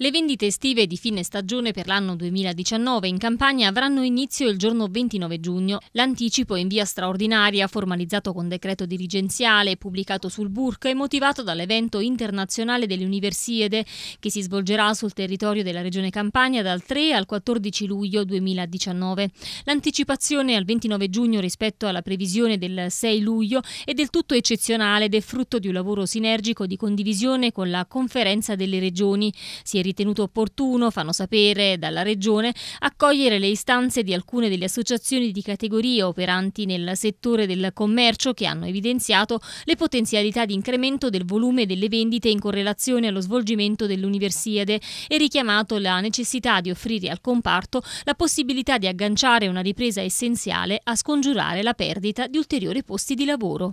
Le vendite estive di fine stagione per l'anno 2019 in Campania avranno inizio il giorno 29 giugno. L'anticipo in via straordinaria, formalizzato con decreto dirigenziale, pubblicato sul BURC, è motivato dall'evento internazionale delle Universiede che si svolgerà sul territorio della Regione Campania dal 3 al 14 luglio 2019. L'anticipazione al 29 giugno rispetto alla previsione del 6 luglio è del tutto eccezionale ed è frutto di un lavoro sinergico di condivisione con la Conferenza delle Regioni. Si è ritenuto opportuno, fanno sapere dalla Regione, accogliere le istanze di alcune delle associazioni di categoria operanti nel settore del commercio che hanno evidenziato le potenzialità di incremento del volume delle vendite in correlazione allo svolgimento dell'Universiade e richiamato la necessità di offrire al comparto la possibilità di agganciare una ripresa essenziale a scongiurare la perdita di ulteriori posti di lavoro.